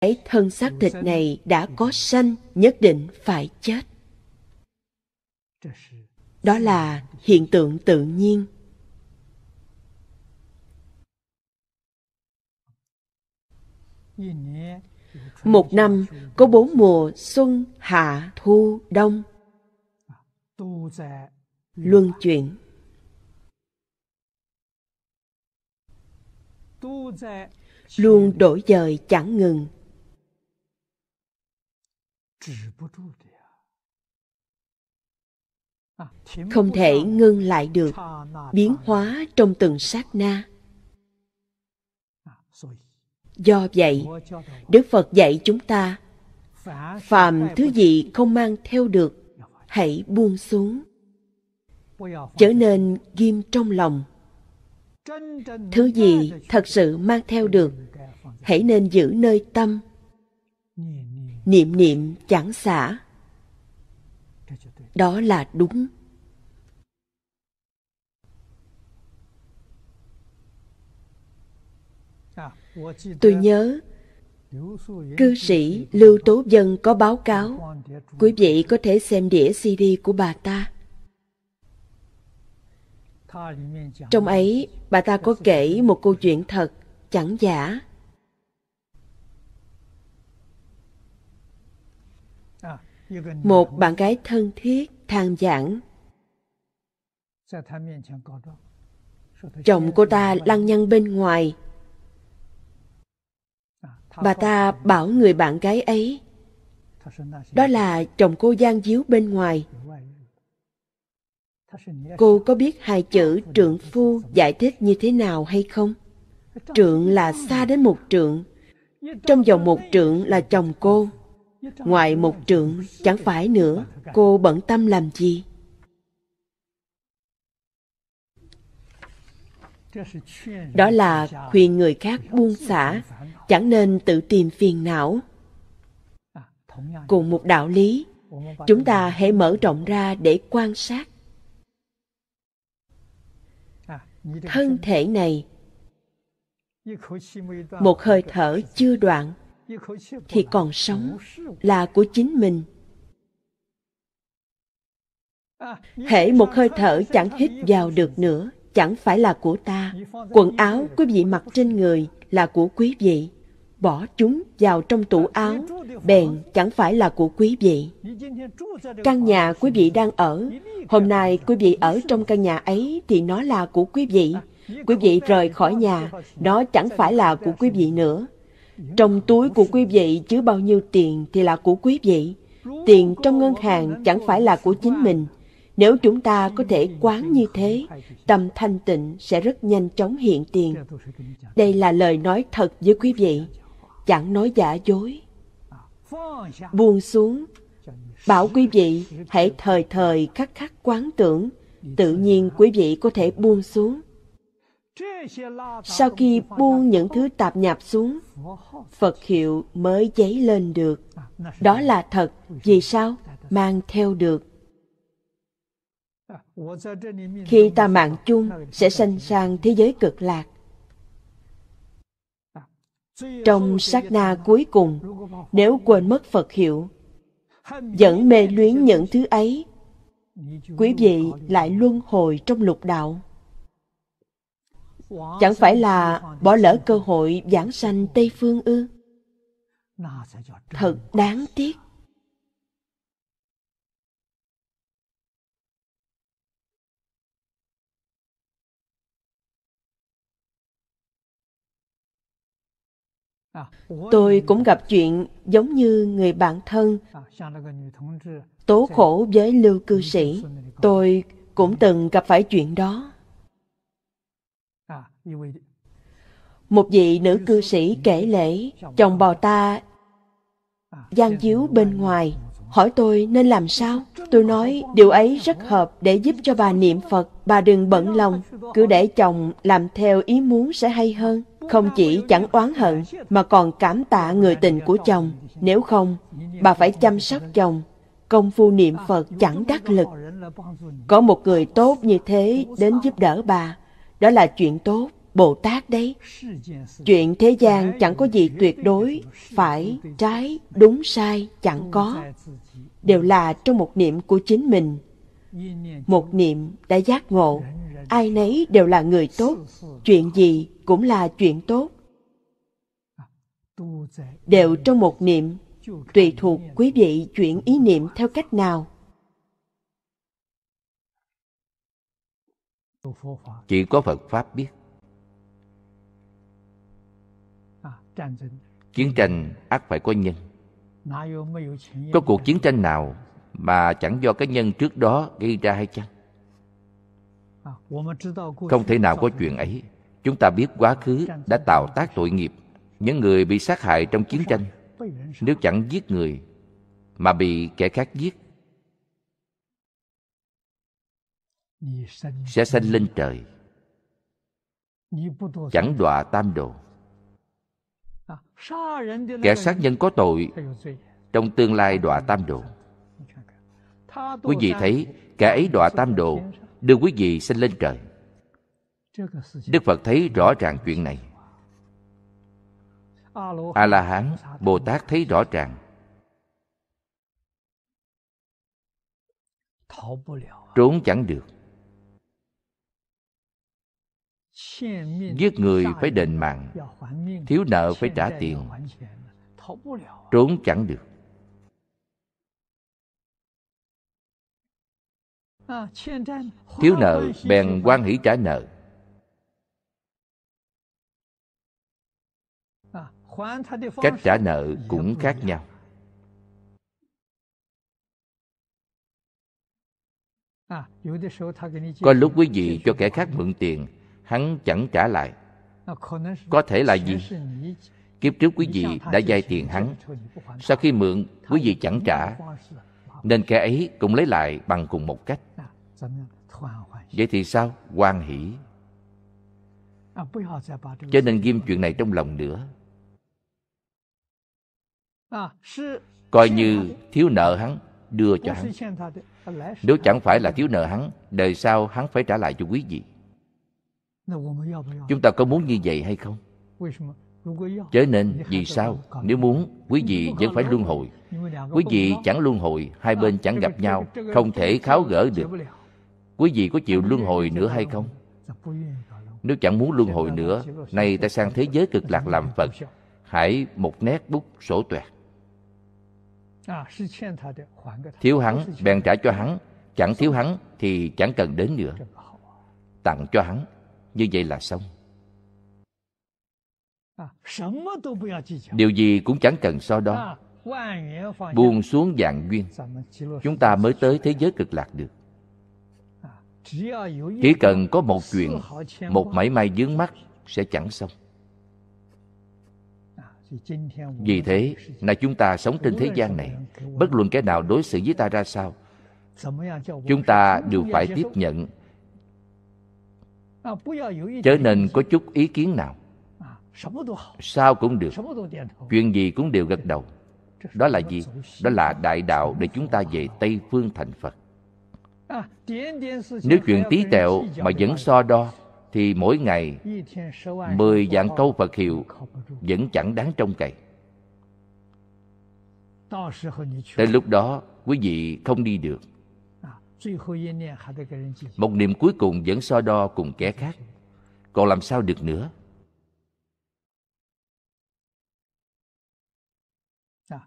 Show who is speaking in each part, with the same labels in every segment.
Speaker 1: cái thân xác thịt này đã có sanh nhất định phải chết đó là hiện tượng tự nhiên một năm có bốn mùa xuân hạ thu đông luân chuyển luôn đổi dời chẳng ngừng
Speaker 2: không thể ngưng lại được biến
Speaker 1: hóa trong từng sát na do vậy đức phật dạy chúng ta phàm thứ gì không mang theo được hãy buông xuống trở nên ghim trong lòng thứ gì thật sự mang theo được hãy nên giữ nơi tâm niệm niệm chẳng xả đó là đúng tôi nhớ cư sĩ lưu tố dân có báo cáo quý vị có thể xem đĩa cd của bà ta trong ấy bà ta có kể một câu chuyện thật chẳng giả một bạn gái thân thiết than giảng chồng cô ta lăng nhăng bên ngoài bà ta bảo người bạn gái ấy đó là chồng cô gian díu bên ngoài cô có biết hai chữ trượng phu giải thích như thế nào hay không trượng là xa đến một trượng trong vòng một trượng là chồng cô ngoài một trượng chẳng phải nữa cô bận tâm làm gì
Speaker 2: đó là khuyên người khác buông xả
Speaker 1: chẳng nên tự tìm phiền não cùng một đạo lý chúng ta hãy mở rộng ra để quan sát thân thể này
Speaker 2: một hơi thở
Speaker 1: chưa đoạn khi còn sống là của chính mình
Speaker 2: hễ một hơi thở
Speaker 1: chẳng hít vào được nữa chẳng phải là của ta quần áo quý vị mặc trên người là của quý vị bỏ chúng vào trong tủ áo bèn chẳng phải là của quý vị
Speaker 2: căn nhà quý
Speaker 1: vị đang ở hôm nay quý vị ở trong căn nhà ấy thì nó là của quý vị quý vị rời khỏi nhà nó chẳng phải là của quý vị nữa trong túi của quý vị chứa bao nhiêu tiền thì là của quý vị. Tiền trong ngân hàng chẳng phải là của chính mình. Nếu chúng ta có thể quán như thế, tâm thanh tịnh sẽ rất nhanh chóng hiện tiền. Đây là lời nói thật với quý vị, chẳng nói giả dối. Buông xuống, bảo quý vị hãy thời thời khắc khắc quán tưởng, tự nhiên quý vị có thể buông xuống. Sau khi buông những thứ tạp nhạp xuống, Phật hiệu mới dấy lên được. Đó là thật, vì sao? Mang theo được.
Speaker 2: Khi ta mạng
Speaker 1: chung sẽ sanh sang thế giới cực lạc. Trong sát na cuối cùng, nếu quên mất Phật hiệu, vẫn mê luyến những thứ ấy, quý vị lại luân hồi trong lục đạo chẳng phải là bỏ lỡ cơ hội giảng sanh tây phương ư thật đáng tiếc
Speaker 2: tôi cũng gặp
Speaker 1: chuyện giống như người bạn thân
Speaker 2: tố khổ
Speaker 1: với lưu cư sĩ tôi cũng từng gặp phải chuyện đó một vị nữ cư sĩ kể lễ Chồng bò ta gian díu bên ngoài Hỏi tôi nên làm sao Tôi nói điều ấy rất hợp để giúp cho bà niệm Phật Bà đừng bận lòng Cứ để chồng làm theo ý muốn sẽ hay hơn Không chỉ chẳng oán hận Mà còn cảm tạ người tình của chồng Nếu không bà phải chăm sóc chồng Công phu niệm Phật chẳng đắc lực Có một người tốt như thế đến giúp đỡ bà Đó là chuyện tốt Bồ Tát đấy. Chuyện thế gian chẳng có gì tuyệt đối, phải, trái, đúng, sai, chẳng có. Đều là trong một niệm của chính mình. Một niệm đã giác ngộ, ai nấy đều là người tốt, chuyện gì cũng là chuyện tốt. Đều trong một niệm, tùy thuộc quý vị chuyển ý niệm theo cách nào.
Speaker 3: Chỉ có Phật Pháp biết chiến tranh ác phải có nhân có cuộc chiến tranh nào mà chẳng do cái nhân trước đó gây ra hay chăng
Speaker 2: à, không thể nào có
Speaker 3: chuyện ấy chúng ta biết quá khứ đã tạo tác tội nghiệp những người bị sát hại trong chiến tranh nếu chẳng giết người mà bị kẻ khác giết sẽ sanh lên trời chẳng đọa tam đồ kẻ sát nhân có tội trong tương lai đọa tam độ
Speaker 2: quý vị thấy
Speaker 3: kẻ ấy đọa tam độ đưa quý vị sinh lên trời đức phật thấy rõ ràng chuyện này
Speaker 2: a la hán
Speaker 3: bồ tát thấy rõ ràng trốn chẳng được
Speaker 2: giết người phải đền mạng thiếu nợ phải trả tiền
Speaker 3: trốn chẳng được thiếu nợ bèn quan hỷ trả nợ cách trả nợ cũng khác nhau có lúc quý vị cho kẻ khác mượn tiền hắn chẳng trả lại có thể là gì kiếp trước quý vị đã vay tiền hắn sau khi mượn quý vị chẳng trả nên kẻ ấy cũng lấy lại bằng cùng một cách vậy thì sao quan hỷ cho nên ghim chuyện này trong lòng nữa coi như thiếu nợ hắn đưa cho hắn nếu chẳng phải là thiếu nợ hắn đời sau hắn phải trả lại cho quý vị Chúng ta có muốn như vậy hay không?
Speaker 2: Chớ nên vì
Speaker 3: sao Nếu muốn quý vị vẫn phải luân hồi Quý vị chẳng luân hồi Hai bên chẳng gặp nhau Không thể kháo gỡ được Quý vị có chịu luân hồi nữa hay không Nếu chẳng muốn luân hồi nữa Nay ta sang thế giới cực lạc làm Phật Hãy một nét bút sổ toẹt Thiếu hắn bèn trả cho hắn Chẳng thiếu hắn thì chẳng cần đến nữa Tặng cho hắn như vậy là xong điều gì cũng chẳng cần so đo buông xuống dạng duyên chúng ta mới tới thế giới cực lạc được
Speaker 2: chỉ cần có một chuyện một mảy
Speaker 3: may dướng mắt sẽ chẳng xong vì thế nay chúng ta sống trên thế gian này bất luận kẻ nào đối xử với ta ra sao chúng ta đều phải tiếp nhận chớ nên có chút ý kiến nào sao cũng được chuyện gì cũng đều gật đầu đó là gì đó là đại đạo để chúng ta về tây phương thành phật
Speaker 2: nếu chuyện tí tẹo mà vẫn so
Speaker 3: đo thì mỗi ngày mười dạng câu phật hiệu vẫn chẳng đáng trông cậy tới lúc đó quý vị không đi được một niệm cuối cùng vẫn so đo cùng kẻ khác còn làm sao được nữa dạ,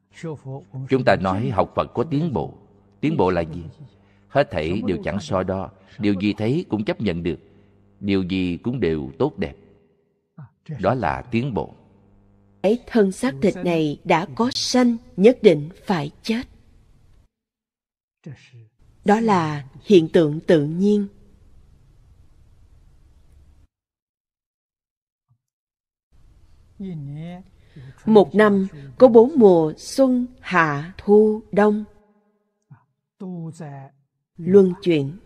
Speaker 3: chúng ta nói học phật có tiến bộ tiến bộ là gì hết thảy đều chẳng so đo điều gì thấy cũng chấp nhận được điều gì cũng đều tốt đẹp à, đó là tiến bộ
Speaker 1: cái thân xác thịt này đã có sanh nhất định phải chết đó là hiện tượng tự nhiên một năm có bốn mùa xuân hạ thu đông luân chuyển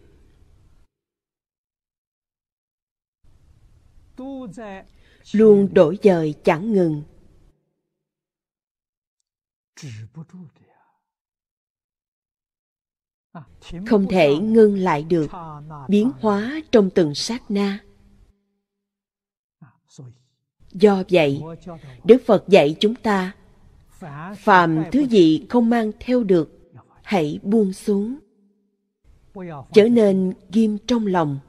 Speaker 1: luôn đổi dời chẳng ngừng không thể ngưng lại được biến hóa trong từng sát na do vậy đức phật dạy chúng ta
Speaker 2: phàm thứ gì
Speaker 1: không mang theo được hãy buông xuống trở nên ghim trong lòng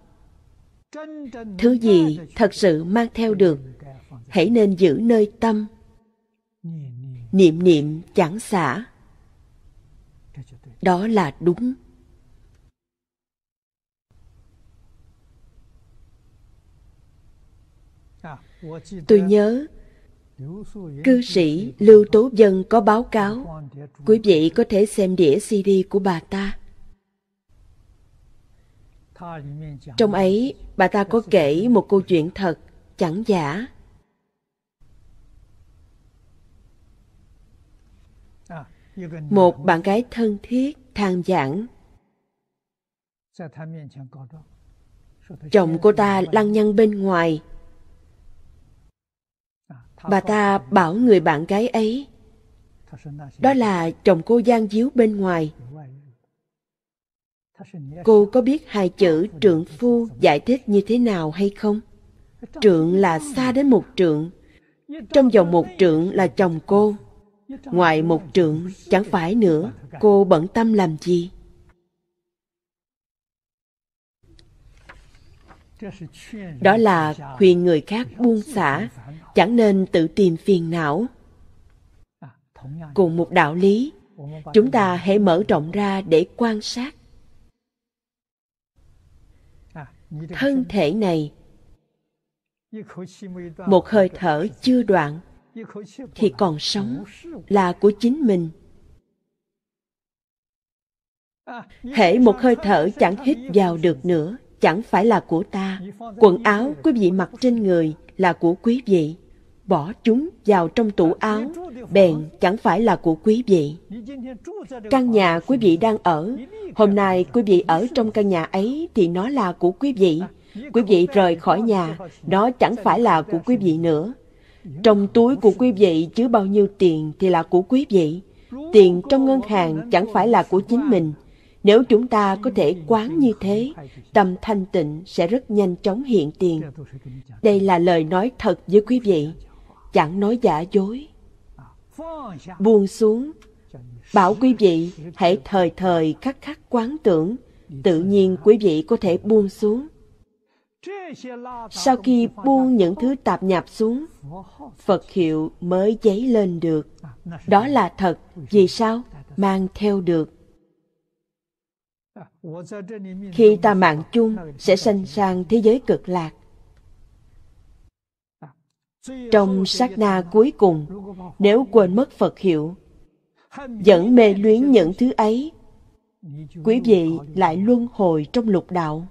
Speaker 1: thứ gì thật sự mang theo được hãy nên giữ nơi tâm niệm niệm chẳng xả đó là đúng tôi nhớ cư sĩ lưu tố dân có báo cáo quý vị có thể xem đĩa cd của bà ta trong ấy bà ta có kể một câu chuyện thật chẳng giả một bạn gái thân thiết than giảng
Speaker 2: chồng cô ta lăng
Speaker 1: nhăng bên ngoài bà ta bảo người bạn gái ấy đó là chồng cô gian díu bên ngoài cô có biết hai chữ trượng phu giải thích như thế nào hay không trượng là xa đến một trượng trong vòng một trượng là chồng cô ngoài một trượng chẳng phải nữa cô bận tâm làm gì
Speaker 2: đó là khuyên người khác buông xả
Speaker 1: chẳng nên tự tìm phiền não cùng một đạo lý chúng ta hãy mở rộng ra để quan sát thân thể này
Speaker 2: một hơi thở
Speaker 1: chưa đoạn thì còn sống là của chính mình
Speaker 2: hễ một hơi
Speaker 1: thở chẳng hít vào được nữa chẳng phải là của ta quần áo quý vị mặc trên người là của quý vị bỏ chúng vào trong tủ áo bèn chẳng phải là của quý vị căn nhà quý vị đang ở hôm nay quý vị ở trong căn nhà ấy thì nó là của quý vị quý vị rời khỏi nhà nó chẳng phải là của quý vị nữa trong túi của quý vị chứa bao nhiêu tiền thì là của quý vị. Tiền trong ngân hàng chẳng phải là của chính mình. Nếu chúng ta có thể quán như thế, tâm thanh tịnh sẽ rất nhanh chóng hiện tiền. Đây là lời nói thật với quý vị, chẳng nói giả dối. Buông xuống, bảo quý vị hãy thời thời khắc khắc quán tưởng, tự nhiên quý vị có thể buông xuống sau khi buông những thứ tạp nhạp xuống, Phật hiệu mới dấy lên được. Đó là thật, vì sao? Mang theo được. Khi ta mạng chung sẽ sanh sang thế giới cực lạc. Trong sát na cuối cùng, nếu quên mất Phật hiệu, vẫn mê luyến những thứ ấy, quý vị lại luân hồi trong lục đạo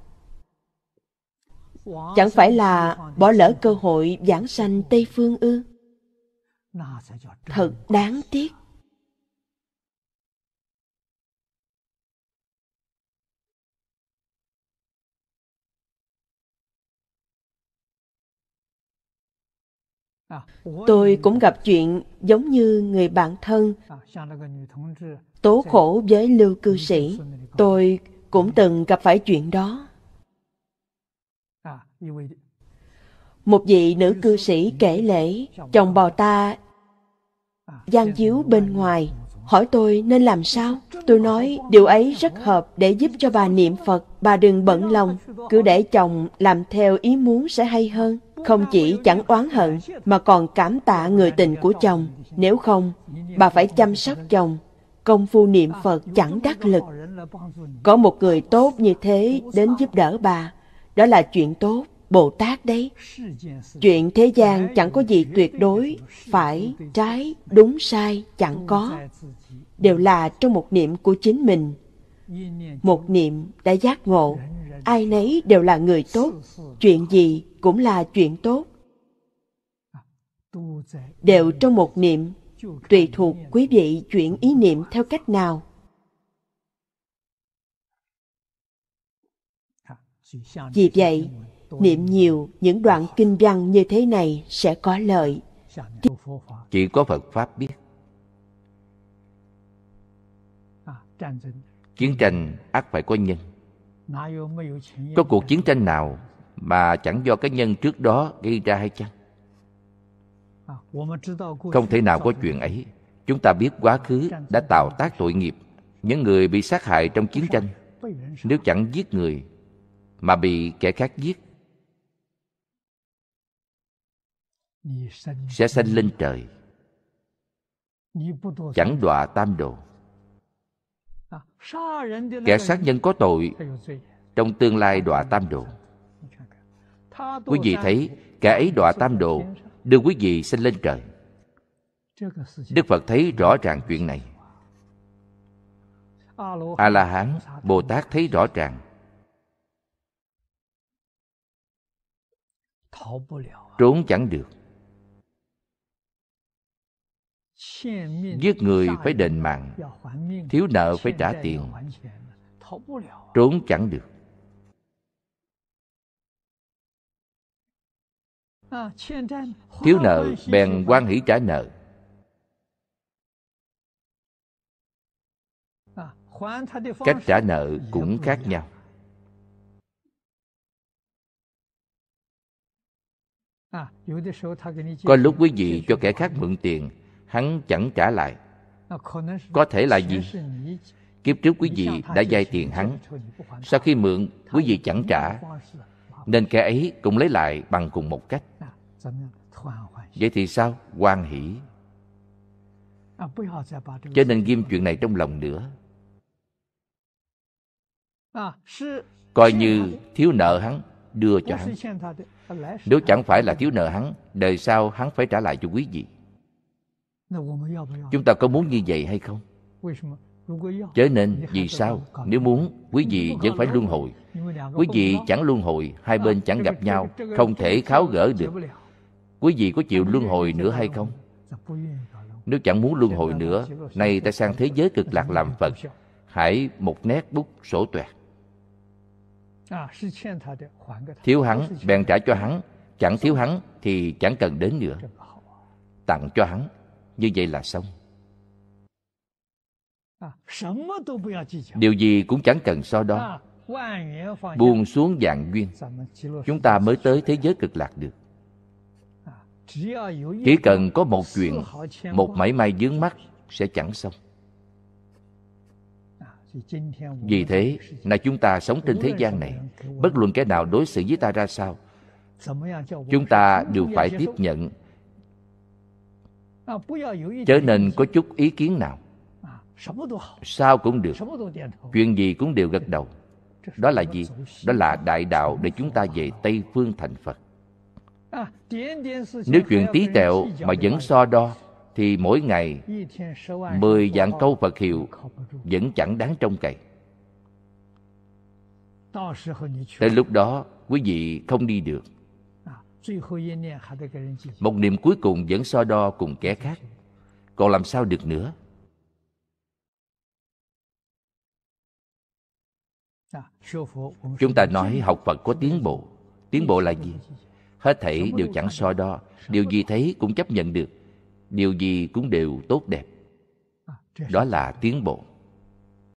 Speaker 1: chẳng phải là bỏ lỡ cơ hội giảng sanh tây phương ư thật đáng tiếc
Speaker 2: tôi cũng gặp
Speaker 1: chuyện giống như người bạn thân
Speaker 2: tố khổ
Speaker 1: với lưu cư sĩ tôi cũng từng gặp phải chuyện đó một vị nữ cư sĩ kể lễ, chồng bò ta à, gian díu bên ngoài, hỏi tôi nên làm sao. Tôi nói điều ấy rất hợp để giúp cho bà niệm Phật, bà đừng bận lòng, cứ để chồng làm theo ý muốn sẽ hay hơn. Không chỉ chẳng oán hận mà còn cảm tạ người tình của chồng. Nếu không, bà phải chăm sóc chồng, công phu niệm Phật chẳng đắc lực. Có một người tốt như thế đến giúp đỡ bà, đó là chuyện tốt. Bồ Tát đấy. Chuyện thế gian chẳng có gì tuyệt đối, phải, trái, đúng, sai, chẳng có. Đều là trong một niệm của chính mình. Một niệm đã giác ngộ, ai nấy đều là người tốt, chuyện gì cũng là chuyện tốt. Đều trong một niệm, tùy thuộc quý vị chuyển ý niệm theo cách nào. Vì vậy, niệm nhiều những đoạn kinh văn như thế này sẽ có lợi
Speaker 3: chỉ có phật pháp biết à, chiến tranh ắt phải có nhân có cuộc chiến tranh nào mà chẳng do cái nhân trước đó gây ra hay chăng
Speaker 2: à, không thể nào có
Speaker 3: chuyện ấy chúng ta biết quá khứ đã tạo tác tội nghiệp những người bị sát hại trong chiến tranh nếu chẳng giết người mà bị kẻ khác giết sẽ sanh lên trời chẳng đọa tam đồ
Speaker 2: à, kẻ sát
Speaker 3: nhân có tội trong tương lai đọa tam độ
Speaker 2: quý vị thấy
Speaker 3: kẻ ấy đọa tam độ đưa quý vị sinh lên trời đức phật thấy rõ ràng chuyện này
Speaker 2: a la hán
Speaker 3: bồ tát thấy rõ ràng trốn chẳng được
Speaker 2: giết người phải đền mạng thiếu nợ phải trả tiền
Speaker 3: trốn chẳng được thiếu nợ bèn quan hỷ trả nợ cách trả nợ cũng khác nhau có lúc quý vị cho kẻ khác mượn tiền hắn chẳng trả lại ờ, có thể là gì kiếp trước quý vị đã vay tiền hắn sau khi mượn quý vị chẳng trả nên kẻ ấy cũng lấy lại bằng cùng một cách vậy thì sao hoan hỷ cho nên ghim chuyện này trong lòng nữa coi như thiếu nợ hắn đưa cho hắn nếu chẳng phải là thiếu nợ hắn đời sau hắn phải trả lại cho quý vị Chúng ta có muốn như vậy hay không?
Speaker 2: Chớ nên vì
Speaker 3: sao Nếu muốn quý vị vẫn phải luân hồi Quý vị chẳng luân hồi Hai bên chẳng gặp nhau Không thể kháo gỡ được Quý vị có chịu luân hồi nữa hay không Nếu chẳng muốn luân hồi nữa Nay ta sang thế giới cực lạc làm Phật Hãy một nét bút sổ tuệ. Thiếu hắn bèn trả cho hắn Chẳng thiếu hắn thì chẳng cần đến nữa Tặng cho hắn như vậy là xong
Speaker 2: à, điều
Speaker 3: gì cũng chẳng cần so đo à, buông xuống dạng duyên chúng ta mới tới thế giới cực lạc được
Speaker 2: à, chỉ cần có một chuyện một mảy
Speaker 3: may dướng mắt sẽ chẳng xong vì thế nay chúng ta sống trên thế gian này bất luận kẻ nào đối xử với ta ra sao
Speaker 2: chúng ta đều phải tiếp nhận chớ
Speaker 3: nên có chút ý kiến nào sao cũng được chuyện gì cũng đều gật đầu đó là gì đó là đại đạo để chúng ta về tây phương thành phật
Speaker 2: nếu chuyện tí tẹo mà vẫn so
Speaker 3: đo thì mỗi ngày
Speaker 2: mười vạn câu
Speaker 3: phật hiệu vẫn chẳng đáng trông cậy tới lúc đó quý vị không đi được một niệm cuối cùng vẫn so đo cùng kẻ khác còn làm sao được nữa chúng ta nói học phật có tiến bộ tiến bộ là gì hết thảy đều chẳng so đo điều gì thấy cũng chấp nhận được điều gì cũng đều tốt đẹp đó là tiến bộ